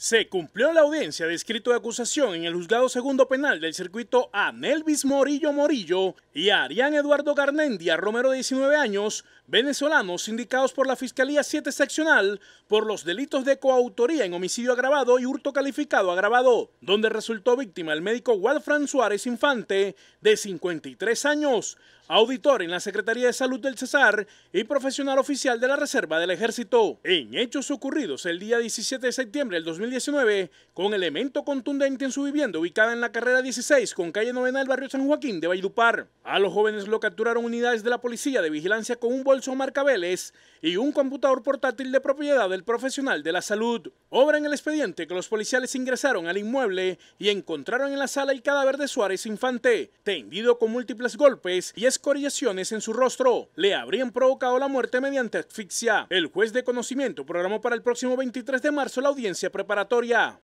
Se cumplió la audiencia de escrito de acusación en el juzgado segundo penal del circuito a Nelvis Morillo Morillo y a Arián Eduardo Garnendia Romero, de 19 años, venezolanos sindicados por la Fiscalía 7 Seccional por los delitos de coautoría en homicidio agravado y hurto calificado agravado, donde resultó víctima el médico Walfran Suárez Infante, de 53 años, auditor en la Secretaría de Salud del Cesar y profesional oficial de la Reserva del Ejército. En hechos ocurridos el día 17 de septiembre del 2019, con elemento contundente en su vivienda ubicada en la carrera 16 con calle Novena del barrio San Joaquín de Valledupar. A los jóvenes lo capturaron unidades de la policía de vigilancia con un bolso marca Vélez y un computador portátil de propiedad del profesional de la salud. Obra en el expediente que los policiales ingresaron al inmueble y encontraron en la sala el cadáver de Suárez Infante, tendido con múltiples golpes y escoriaciones en su rostro. Le habrían provocado la muerte mediante asfixia. El juez de conocimiento programó para el próximo 23 de marzo la audiencia preparatoria.